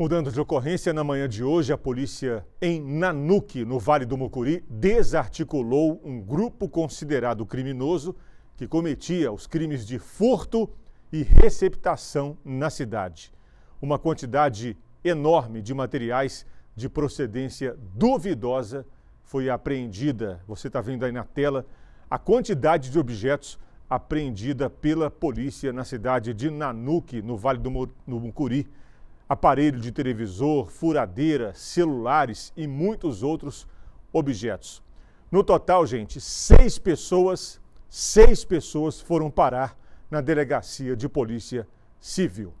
Mudando de ocorrência, na manhã de hoje, a polícia em Nanuque, no Vale do Mucuri, desarticulou um grupo considerado criminoso que cometia os crimes de furto e receptação na cidade. Uma quantidade enorme de materiais de procedência duvidosa foi apreendida. Você está vendo aí na tela a quantidade de objetos apreendida pela polícia na cidade de Nanuque, no Vale do Mucuri aparelho de televisor, furadeira, celulares e muitos outros objetos. No total, gente, seis pessoas, seis pessoas foram parar na delegacia de polícia civil.